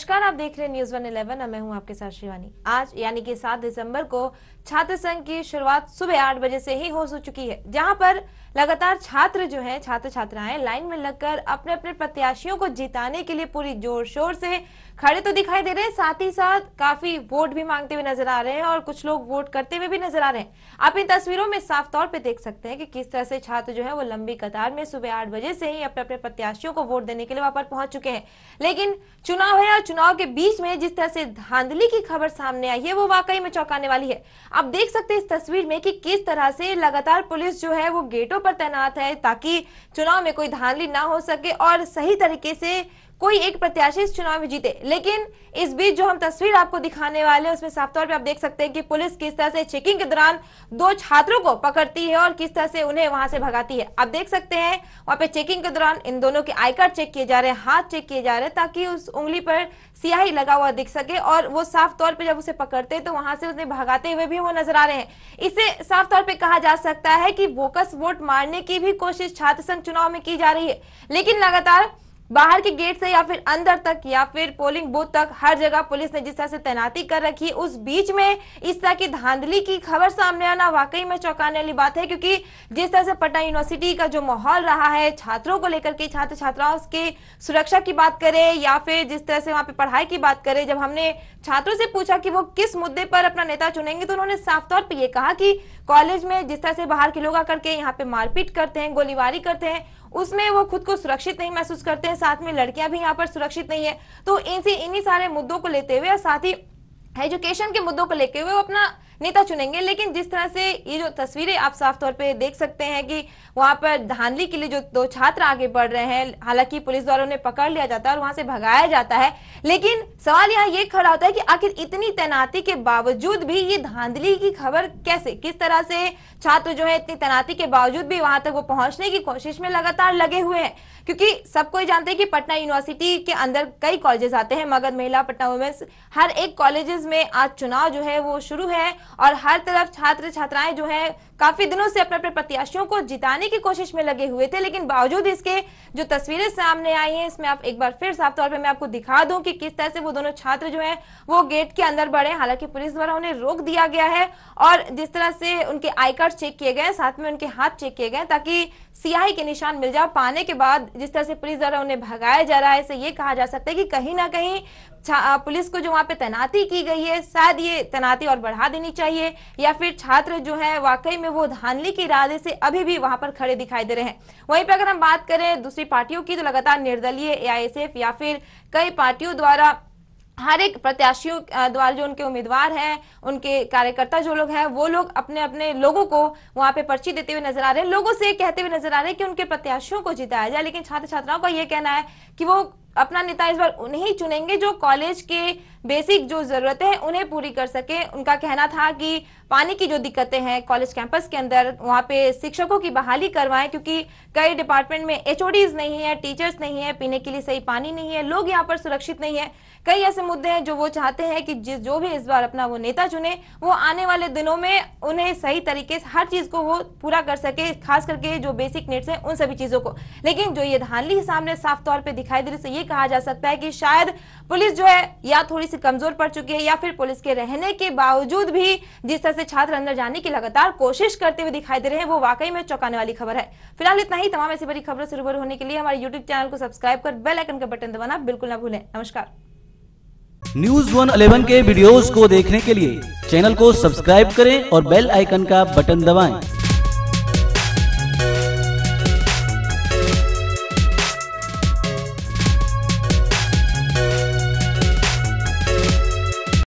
नमस्कार आप देख रहे हैं न्यूज वन इलेवन मैं हूं आपके साथ शिवानी आज यानी कि 7 दिसंबर को छात्र संघ की शुरुआत सुबह 8 बजे से ही हो चुकी है जहां पर लगातार छात्र जो हैं छात्र छात्राएं लाइन में लगकर अपने अपने प्रत्याशियों को जिताने के लिए पूरी जोर शोर से खड़े तो दिखाई दे रहे हैं साथ ही साथ काफी वोट भी मांगते हुए नजर आ रहे हैं और कुछ लोग वोट करते हुए भी नजर आ रहे हैं आप इन तस्वीरों में साफ तौर पर देख सकते हैं कि किस तरह से छात्र जो है वो लंबी कतार में सुबह आठ बजे से ही अपने अपने प्रत्याशियों को वोट देने के लिए वहां पर पहुंच चुके हैं लेकिन चुनाव है और चुनाव के बीच में जिस तरह से धांधली की खबर सामने आई है वो वाकई में चौंकाने वाली है आप देख सकते हैं इस तस्वीर में कि किस तरह से लगातार पुलिस जो है वो गेटों पर तैनात है ताकि चुनाव में कोई धांधली ना हो सके और सही तरीके से कोई एक प्रत्याशी इस चुनाव में जीते लेकिन इस बीच जो हम तस्वीर आपको दिखाने वाले हैं उसमें साफ तौर पे आप देख सकते हैं कि पुलिस किस तरह से चेकिंग के दौरान दो छात्रों को पकड़ती है और किस तरह से उन्हें वहां से भगाती है आप देख सकते हैं वहां पे चेकिंग के दौरान इन दोनों के आई कार्ड चेक किए जा रहे हैं हाथ चेक किए जा रहे हैं ताकि उस उंगली पर सियाही लगा हुआ दिख सके और वो साफ तौर पर जब उसे पकड़ते हैं तो वहां से उन्हें भगाते हुए भी वो नजर आ रहे हैं इसे साफ तौर पर कहा जा सकता है कि वोकस वोट मारने की भी कोशिश छात्र संघ चुनाव में की जा रही है लेकिन लगातार बाहर के गेट से या फिर अंदर तक या फिर पोलिंग बूथ तक हर जगह पुलिस ने जिस तरह से तैनाती कर रखी उस बीच में इस तरह की धांधली की खबर सामने आना वाकई में चौंकाने वाली बात है क्योंकि जिस तरह से पटना यूनिवर्सिटी का जो माहौल रहा है छात्रों को लेकर के छात्र छात्राओं की सुरक्षा की बात करें या फिर जिस तरह से वहां पर पढ़ाई की बात करें जब हमने छात्रों से पूछा कि वो किस मुद्दे पर अपना नेता चुनेंगे तो उन्होंने साफ तौर पर यह कहा कि कॉलेज में जिस तरह से बाहर के लोग आकर के यहाँ पे मारपीट करते हैं गोलीबारी करते हैं उसमें वो खुद को सुरक्षित नहीं महसूस करते हैं साथ में लड़कियां भी यहाँ पर सुरक्षित नहीं है तो इनसे इन्हीं सारे मुद्दों को लेते हुए और साथ ही एजुकेशन के मुद्दों को लेकर हुए वो अपना नेता चुनेंगे लेकिन जिस तरह से ये जो तस्वीरें आप साफ तौर पर देख सकते हैं कि वहां पर धानली के लिए जो दो छात्र आगे बढ़ रहे हैं हालांकि पुलिस द्वारा उन्हें पकड़ लिया जाता है और वहां से भगाया जाता है लेकिन सवाल यहाँ ये खड़ा होता है कि आखिर इतनी तैनाती के बावजूद भी ये धांधली की खबर कैसे किस तरह से छात्र जो है इतनी तैनाती के बावजूद भी वहां तक वो पहुंचने की कोशिश में लगातार लगे हुए हैं क्योंकि सबको जानते हैं कि पटना यूनिवर्सिटी के अंदर कई कॉलेजेस आते हैं मगध महिला पटना वुमेन्स हर एक कॉलेजेस में आज चुनाव जो है वो शुरू है और हर तरफ छात्र छात्राएं जो है काफी दिनों से अपने अपने प्रत्याशियों को जिताने की कोशिश में लगे हुए थे लेकिन बावजूद इसके जो तस्वीरें सामने आई हैं इसमें आप एक बार फिर साफ तौर पर मैं आपको दिखा दूं कि किस तरह से वो दोनों छात्र जो हैं वो गेट के अंदर बढ़े हालांकि पुलिस द्वारा उन्हें रोक दिया गया है और जिस तरह से उनके आई कार्ड चेक किए गए साथ में उनके हाथ चेक किए गए ताकि सियाही के निशान मिल जाओ पाने के बाद जिस तरह से पुलिस द्वारा उन्हें भगाया जा रहा है इसे ये कहा जा सकता है कि कहीं ना कहीं पुलिस को जो वहाँ पे तैनाती की गई है शायद ये तैनाती और बढ़ा देनी चाहिए या फिर छात्र जो है वाकई में वो धानली के इरादे से अभी भी वहां पर खड़े दिखाई दे रहे हैं वहीं पर अगर हम बात करें दूसरी पार्टियों की तो लगातार निर्दलीय एआईएसएफ या फिर कई पार्टियों द्वारा हर एक प्रत्याशियों द्वारा जो उनके उम्मीदवार हैं उनके कार्यकर्ता जो लोग हैं वो लोग अपने अपने लोगों को वहां पे पर्ची देते हुए नजर आ रहे हैं लोगों से कहते हुए नजर आ रहे हैं कि उनके प्रत्याशियों को जिताया जाए लेकिन छात्र छात्राओं का ये कहना है कि वो अपना नेता इस बार उन्हें चुनेंगे जो कॉलेज के बेसिक जो ज़रूरतें हैं उन्हें पूरी कर सके उनका कहना था कि पानी की जो दिक्कतें हैं कॉलेज कैंपस के अंदर वहाँ पे शिक्षकों की बहाली करवाएं क्योंकि कई डिपार्टमेंट में एच नहीं है टीचर्स नहीं है पीने के लिए सही पानी नहीं है लोग यहाँ पर सुरक्षित नहीं है कई ऐसे मुद्दे हैं जो वो चाहते हैं कि जिस जो भी इस बार अपना वो नेता चुने वो आने वाले दिनों में उन्हें सही तरीके से हर चीज़ को वो पूरा कर सके खास करके जो बेसिक नीड्स हैं उन सभी चीज़ों को लेकिन जो ये धानली सामने साफ तौर पर दिखाई दे रही है ये कहा जा सकता है कि शायद पुलिस जो है या थोड़ी सी कमजोर पड़ चुकी है या फिर पुलिस के रहने के बावजूद भी जिस तरह से छात्र अंदर जाने की लगातार कोशिश करते हुए दिखाई दे रहे हैं वो वाकई में चौंकाने वाली खबर है फिलहाल इतना ही तमाम ऐसी बड़ी खबरों से रूबर होने के लिए हमारे यूट्यूब चैनल को सब्सक्राइब कर बेल आइकन का बटन दबाना बिल्कुल ना भूलें नमस्कार न्यूज वन अलेवन के वीडियोज को देखने के लिए चैनल को सब्सक्राइब करें और बेल आइकन का बटन दबाएं।